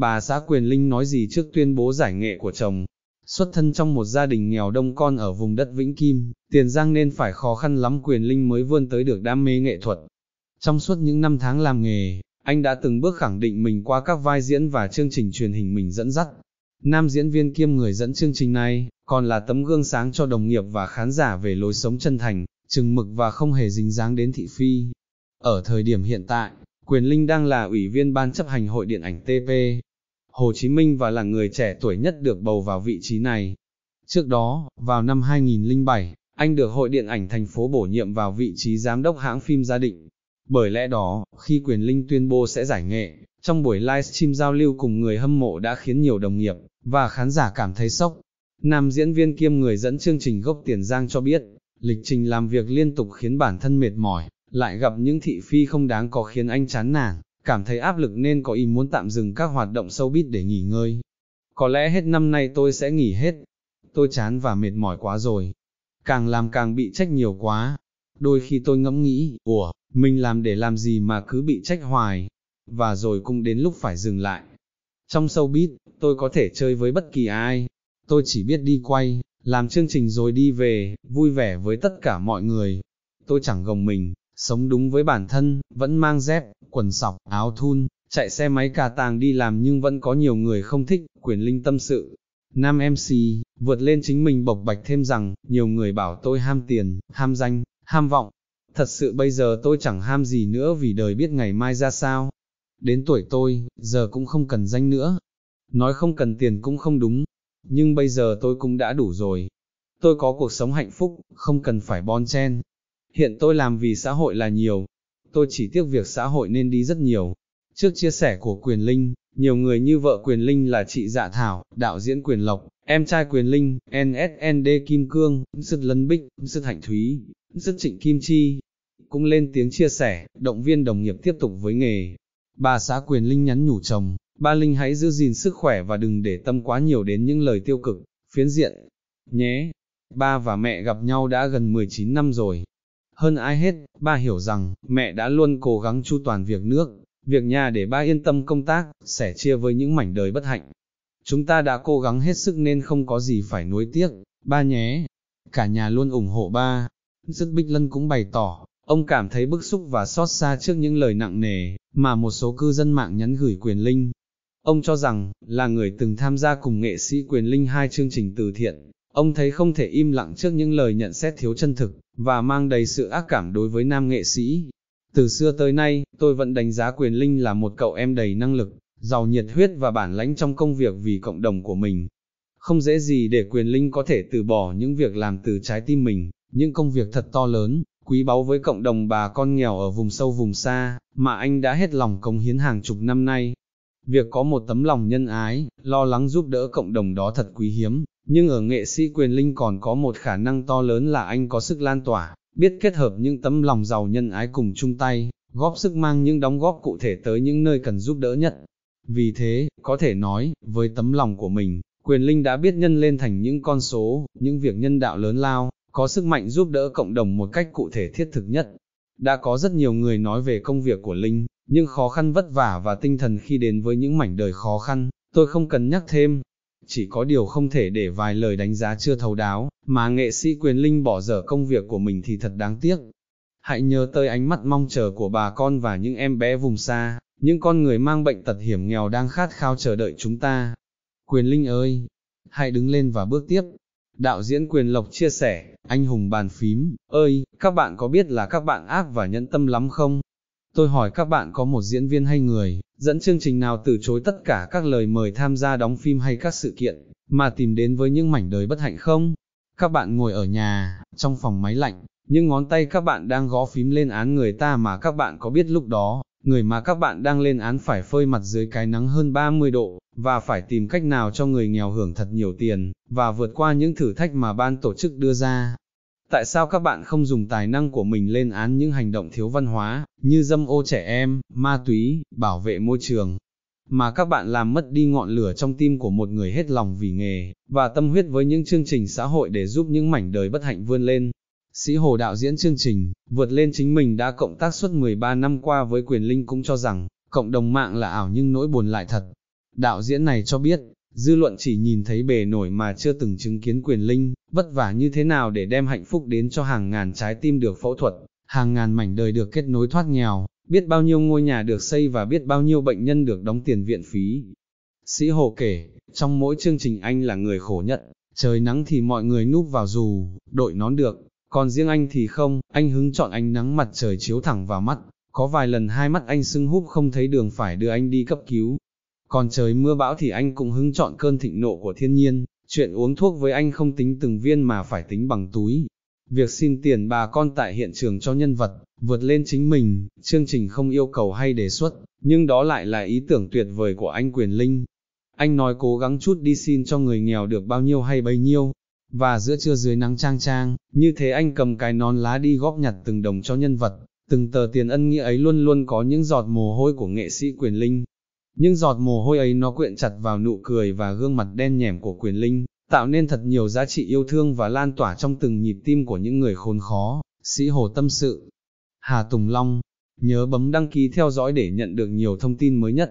bà xã quyền linh nói gì trước tuyên bố giải nghệ của chồng. Xuất thân trong một gia đình nghèo đông con ở vùng đất Vĩnh Kim, Tiền Giang nên phải khó khăn lắm quyền linh mới vươn tới được đam mê nghệ thuật. Trong suốt những năm tháng làm nghề, anh đã từng bước khẳng định mình qua các vai diễn và chương trình truyền hình mình dẫn dắt. Nam diễn viên kiêm người dẫn chương trình này, còn là tấm gương sáng cho đồng nghiệp và khán giả về lối sống chân thành, chừng mực và không hề dính dáng đến thị phi. Ở thời điểm hiện tại, Quyền Linh đang là ủy viên ban chấp hành hội điện ảnh TP, Hồ Chí Minh và là người trẻ tuổi nhất được bầu vào vị trí này. Trước đó, vào năm 2007, anh được Hội Điện ảnh thành phố bổ nhiệm vào vị trí giám đốc hãng phim gia định. Bởi lẽ đó, khi Quyền Linh tuyên bố sẽ giải nghệ, trong buổi livestream giao lưu cùng người hâm mộ đã khiến nhiều đồng nghiệp và khán giả cảm thấy sốc. Nam diễn viên kiêm người dẫn chương trình gốc Tiền Giang cho biết, lịch trình làm việc liên tục khiến bản thân mệt mỏi, lại gặp những thị phi không đáng có khiến anh chán nản cảm thấy áp lực nên có ý muốn tạm dừng các hoạt động sâu bít để nghỉ ngơi. Có lẽ hết năm nay tôi sẽ nghỉ hết, tôi chán và mệt mỏi quá rồi. Càng làm càng bị trách nhiều quá. Đôi khi tôi ngẫm nghĩ, ủa, mình làm để làm gì mà cứ bị trách hoài. Và rồi cũng đến lúc phải dừng lại. Trong showbiz, tôi có thể chơi với bất kỳ ai. Tôi chỉ biết đi quay, làm chương trình rồi đi về, vui vẻ với tất cả mọi người. Tôi chẳng gồng mình, sống đúng với bản thân, vẫn mang dép, quần sọc, áo thun, chạy xe máy cà tàng đi làm nhưng vẫn có nhiều người không thích, quyền linh tâm sự. Nam MC, vượt lên chính mình bộc bạch thêm rằng, nhiều người bảo tôi ham tiền, ham danh, ham vọng. Thật sự bây giờ tôi chẳng ham gì nữa vì đời biết ngày mai ra sao. Đến tuổi tôi, giờ cũng không cần danh nữa. Nói không cần tiền cũng không đúng. Nhưng bây giờ tôi cũng đã đủ rồi. Tôi có cuộc sống hạnh phúc, không cần phải bon chen. Hiện tôi làm vì xã hội là nhiều, tôi chỉ tiếc việc xã hội nên đi rất nhiều. Trước chia sẻ của Quyền Linh, nhiều người như vợ Quyền Linh là chị Dạ Thảo, đạo diễn Quyền Lộc, em trai Quyền Linh, NSND Kim Cương, Sức Lân Bích, Sức Hạnh Thúy, Sức Trịnh Kim Chi, cũng lên tiếng chia sẻ, động viên đồng nghiệp tiếp tục với nghề. Bà xã Quyền Linh nhắn nhủ chồng, ba Linh hãy giữ gìn sức khỏe và đừng để tâm quá nhiều đến những lời tiêu cực, phiến diện, nhé. Ba và mẹ gặp nhau đã gần 19 năm rồi, hơn ai hết, ba hiểu rằng, mẹ đã luôn cố gắng chu toàn việc nước, việc nhà để ba yên tâm công tác, sẻ chia với những mảnh đời bất hạnh. Chúng ta đã cố gắng hết sức nên không có gì phải nuối tiếc, ba nhé. Cả nhà luôn ủng hộ ba. Dứt Bích Lân cũng bày tỏ, ông cảm thấy bức xúc và xót xa trước những lời nặng nề, mà một số cư dân mạng nhắn gửi quyền linh. Ông cho rằng, là người từng tham gia cùng nghệ sĩ quyền linh hai chương trình từ thiện, Ông thấy không thể im lặng trước những lời nhận xét thiếu chân thực, và mang đầy sự ác cảm đối với nam nghệ sĩ. Từ xưa tới nay, tôi vẫn đánh giá Quyền Linh là một cậu em đầy năng lực, giàu nhiệt huyết và bản lãnh trong công việc vì cộng đồng của mình. Không dễ gì để Quyền Linh có thể từ bỏ những việc làm từ trái tim mình, những công việc thật to lớn, quý báu với cộng đồng bà con nghèo ở vùng sâu vùng xa, mà anh đã hết lòng cống hiến hàng chục năm nay. Việc có một tấm lòng nhân ái, lo lắng giúp đỡ cộng đồng đó thật quý hiếm, nhưng ở nghệ sĩ quyền linh còn có một khả năng to lớn là anh có sức lan tỏa, biết kết hợp những tấm lòng giàu nhân ái cùng chung tay, góp sức mang những đóng góp cụ thể tới những nơi cần giúp đỡ nhất. Vì thế, có thể nói, với tấm lòng của mình, quyền linh đã biết nhân lên thành những con số, những việc nhân đạo lớn lao, có sức mạnh giúp đỡ cộng đồng một cách cụ thể thiết thực nhất. Đã có rất nhiều người nói về công việc của Linh, nhưng khó khăn vất vả và tinh thần khi đến với những mảnh đời khó khăn, tôi không cần nhắc thêm, chỉ có điều không thể để vài lời đánh giá chưa thấu đáo, mà nghệ sĩ quyền linh bỏ dở công việc của mình thì thật đáng tiếc. Hãy nhớ tới ánh mắt mong chờ của bà con và những em bé vùng xa, những con người mang bệnh tật hiểm nghèo đang khát khao chờ đợi chúng ta. Quyền linh ơi, hãy đứng lên và bước tiếp. Đạo diễn Quyền Lộc chia sẻ, anh hùng bàn phím, ơi, các bạn có biết là các bạn ác và nhẫn tâm lắm không? Tôi hỏi các bạn có một diễn viên hay người, dẫn chương trình nào từ chối tất cả các lời mời tham gia đóng phim hay các sự kiện, mà tìm đến với những mảnh đời bất hạnh không? Các bạn ngồi ở nhà, trong phòng máy lạnh, những ngón tay các bạn đang gõ phím lên án người ta mà các bạn có biết lúc đó, người mà các bạn đang lên án phải phơi mặt dưới cái nắng hơn 30 độ, và phải tìm cách nào cho người nghèo hưởng thật nhiều tiền, và vượt qua những thử thách mà ban tổ chức đưa ra, Tại sao các bạn không dùng tài năng của mình lên án những hành động thiếu văn hóa, như dâm ô trẻ em, ma túy, bảo vệ môi trường, mà các bạn làm mất đi ngọn lửa trong tim của một người hết lòng vì nghề, và tâm huyết với những chương trình xã hội để giúp những mảnh đời bất hạnh vươn lên. Sĩ Hồ đạo diễn chương trình, vượt lên chính mình đã cộng tác suốt 13 năm qua với Quyền Linh cũng cho rằng, cộng đồng mạng là ảo nhưng nỗi buồn lại thật. Đạo diễn này cho biết, Dư luận chỉ nhìn thấy bề nổi mà chưa từng chứng kiến quyền linh, vất vả như thế nào để đem hạnh phúc đến cho hàng ngàn trái tim được phẫu thuật, hàng ngàn mảnh đời được kết nối thoát nghèo, biết bao nhiêu ngôi nhà được xây và biết bao nhiêu bệnh nhân được đóng tiền viện phí. Sĩ Hồ kể, trong mỗi chương trình anh là người khổ nhận, trời nắng thì mọi người núp vào dù, đội nón được, còn riêng anh thì không, anh hứng chọn ánh nắng mặt trời chiếu thẳng vào mắt, có vài lần hai mắt anh sưng húp không thấy đường phải đưa anh đi cấp cứu, còn trời mưa bão thì anh cũng hứng chọn cơn thịnh nộ của thiên nhiên, chuyện uống thuốc với anh không tính từng viên mà phải tính bằng túi. Việc xin tiền bà con tại hiện trường cho nhân vật, vượt lên chính mình, chương trình không yêu cầu hay đề xuất, nhưng đó lại là ý tưởng tuyệt vời của anh Quyền Linh. Anh nói cố gắng chút đi xin cho người nghèo được bao nhiêu hay bấy nhiêu, và giữa trưa dưới nắng trang trang, như thế anh cầm cái nón lá đi góp nhặt từng đồng cho nhân vật, từng tờ tiền ân nghĩa ấy luôn luôn có những giọt mồ hôi của nghệ sĩ Quyền Linh, nhưng giọt mồ hôi ấy nó quyện chặt vào nụ cười và gương mặt đen nhẻm của quyền linh, tạo nên thật nhiều giá trị yêu thương và lan tỏa trong từng nhịp tim của những người khốn khó, sĩ hồ tâm sự. Hà Tùng Long, nhớ bấm đăng ký theo dõi để nhận được nhiều thông tin mới nhất.